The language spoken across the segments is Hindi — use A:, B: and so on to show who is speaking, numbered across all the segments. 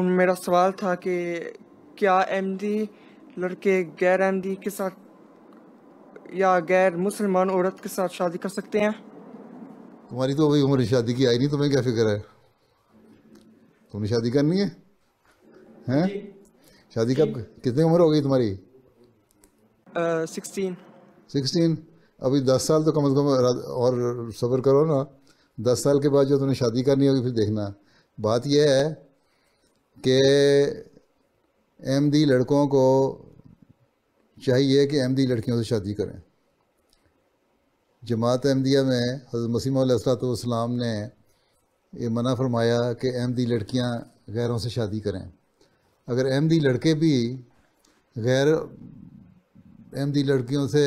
A: उन मेरा सवाल था कि क्या अहमदी लड़के गैर अहमदी के साथ या गैर मुसलमान औरत के साथ शादी कर सकते हैं तुम्हारी तो अभी उम्र शादी की आई नहीं तुम्हें क्या फिक्र है तुमने शादी करनी है हैं शादी कब कितनी उम्र हो गई तुम्हारी सिक्सटीन सिक्सटीन अभी दस साल तो कम अज़ कम और सफर करो ना दस साल के बाद जो तुमने शादी करनी होगी फिर देखना बात यह है कि अहमदी लड़कों को चाहिए कि अहमदी लड़कियों से शादी करें जमात अहमदिया में हज़रत मसीम ने ये मना फरमाया कि अहमदी लड़कियां गैरों से शादी करें अगर अहमदी लड़के भी गैर अहमदी लड़कियों से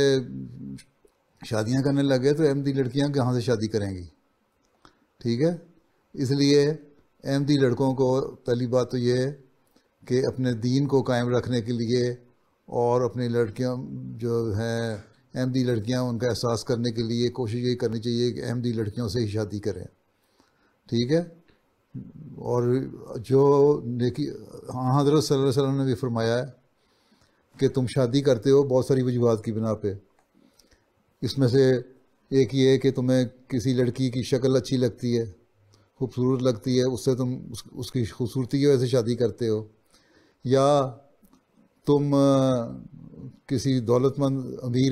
A: शादियां करने लगे तो अहमदी लड़कियां कहाँ से शादी करेंगी ठीक है इसलिए अहमदी लड़कों को पहली बात तो ये है कि अपने दीन को कायम रखने के लिए और अपनी लड़कियों जो हैं अहमदी लड़कियाँ उनका एहसास करने के लिए कोशिश यही करनी चाहिए कि अहमदी लड़कियों से ही शादी करें ठीक है और जो नेकी हाँ हजरत सल्लल्लाहु अलैहि वसल्लम ने भी फरमाया है कि तुम शादी करते हो बहुत सारी वजूहत की बिना पे इसमें से एक ये है कि तुम्हें किसी लड़की की शक्ल अच्छी लगती है खूबसूरत लगती है उससे तुम उस, उसकी खूबसूरती की वजह से शादी करते हो या तुम किसी दौलतमंद अमीर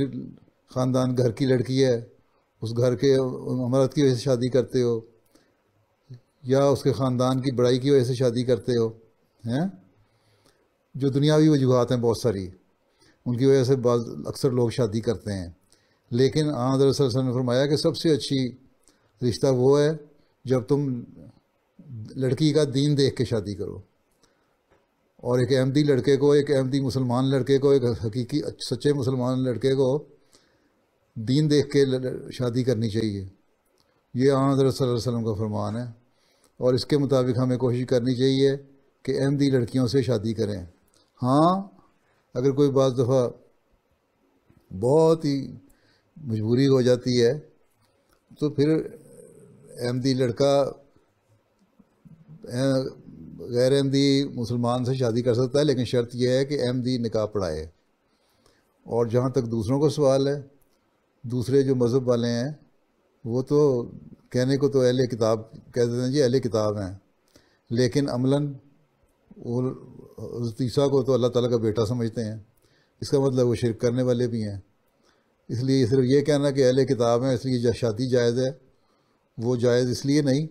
A: ख़ानदान घर की लड़की है उस घर के अमरत की वजह से शादी करते हो या उसके ख़ानदान की बड़ाई की वजह से शादी करते हो हैं जो दुनियावी वजूहत हैं बहुत सारी उनकी वजह से बाज अक्सर लोग शादी करते हैं लेकिन आम दरअसल ने फरमाया कि सबसे अच्छी रिश्ता वो है जब तुम लड़की का दीन देख के शादी करो और एक अहमदी लड़के को एक अहमदी मुसलमान लड़के को एक हकीकी सच्चे मुसलमान लड़के को दीन देख के शादी करनी चाहिए ये आदर वसल्लम का फरमान है और इसके मुताबिक हमें कोशिश करनी चाहिए कि अहमदी लड़कियों से शादी करें हाँ अगर कोई बाज़ दफ़ा बहुत ही मजबूरी हो जाती है तो फिर अहमदी लड़का गैर अहमदी मुसलमान से शादी कर सकता है लेकिन शर्त यह है कि अहमदी निकाह पढ़ाए और जहाँ तक दूसरों का सवाल है दूसरे जो मज़हब वाले हैं वो तो कहने को तो अहल किताब कह देते हैं जी अहल किताब हैं लेकिन अमलन वो ईसा को तो अल्लाह ताला का बेटा समझते हैं इसका मतलब वो शिरक करने वाले भी हैं इसलिए सिर्फ ये कहना कि अहल किताब हैं इसलिए शादी जायज़ है वो जायज़ इसलिए नहीं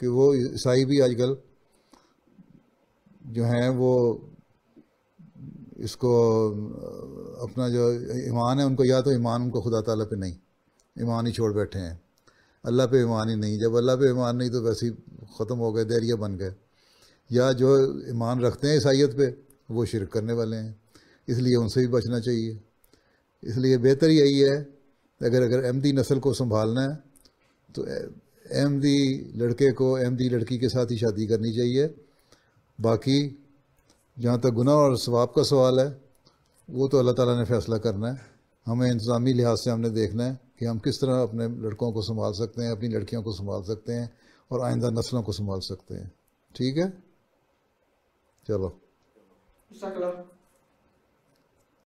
A: कि वो ईसाई भी आजकल जो हैं वो इसको अपना जो ईमान है उनको या तो ईमान उनको खुदा ताला पे नहीं ईमान ही छोड़ बैठे हैं अल्लाह पे ईमान ही नहीं जब अल्लाह पे ईमान नहीं तो वैसे ही ख़त्म हो गए दैरिया बन गए या जो ईमान रखते हैं ईसाइत पे वो शिरक करने वाले हैं इसलिए उनसे भी बचना चाहिए इसलिए बेहतर यही है अगर अगर अहमदी नस्ल को संभालना है तो अहमदी लड़के को अहमदी लड़की के साथ ही शादी करनी चाहिए बाकी जहाँ तक गुनाह और स्वाब का सवाल है वो तो अल्लाह ताला ने फ़ैसला करना है हमें इंतज़ामी लिहाज से हमने देखना है कि हम किस तरह अपने लड़कों को संभाल सकते हैं अपनी लड़कियों को संभाल सकते हैं और आइंदा नस्लों को संभाल सकते हैं ठीक है चलो